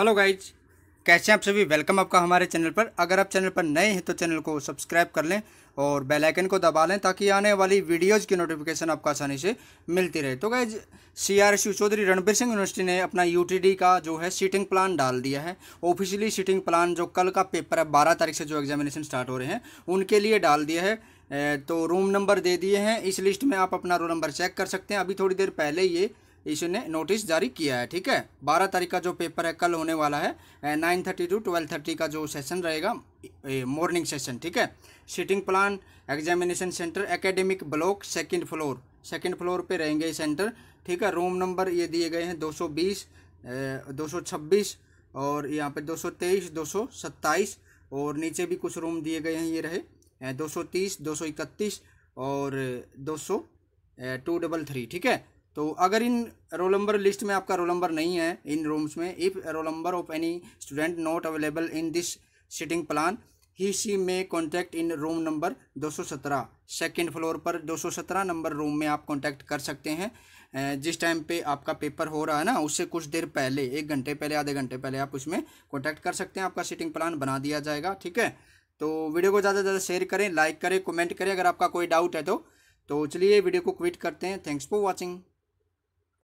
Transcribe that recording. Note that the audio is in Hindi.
हेलो गाइज कैसे हैं आप सभी वेलकम आपका हमारे चैनल पर अगर आप चैनल पर नए हैं तो चैनल को सब्सक्राइब कर लें और बेल आइकन को दबा लें ताकि आने वाली वीडियोस की नोटिफिकेशन आपको आसानी से मिलती रहे तो guys C R Shiv Chaudhary Ranbir Singh university ने अपना यूटीडी का जो है सीटिंग प्लान डाल दिया है ऑफिशियली सीटिंग प्लान जो कल का पेपर है बारह तारीख से जो एग्जामिनेशन स्टार्ट हो रहे हैं उनके लिए डाल दिया है तो रूम नंबर दे दिए हैं इस लिस्ट में आप अपना रोल नंबर चेक कर सकते हैं अभी थोड़ी देर पहले ये इसने नोटिस जारी किया है ठीक है बारह तारीख का जो पेपर है कल होने वाला है nine thirty to twelve thirty का जो सेशन रहेगा मॉर्निंग सेशन ठीक है seating plan examination centre academic block second floor second floor पे रहेंगे सेंटर ठीक है रूम नंबर ये दिए गए हैं दो सौ बीस दो सौ छब्बीस और यहाँ पे दो सौ तेईस दो सौ सत्ताईस और नीचे भी कुछ रूम दिए गए हैं ये रहे दो सौ तीस दो सौ इकतीस और दो सौ टू डबल थ्री ठीक है तो अगर इन रोल नंबर लिस्ट में आपका रोल नंबर नहीं है इन रूम्स में if roll number of any student not available in this sitting plan he she may contact in room number 217 second floor पर 217 नंबर रूम में आप कॉन्टैक्ट कर सकते हैं जिस टाइम पे आपका पेपर हो रहा है ना उससे कुछ देर पहले एक घंटे पहले आधे घंटे पहले आप उसमें कॉन्टैक्ट कर सकते हैं आपका सीटिंग प्लान बना दिया जाएगा ठीक है तो वीडियो को ज़्यादा से ज़्यादा शेयर करें लाइक करें कमेंट करें अगर आपका कोई डाउट है तो तो चलिए वीडियो को क्विट करते हैं थैंक्स फॉर वॉचिंग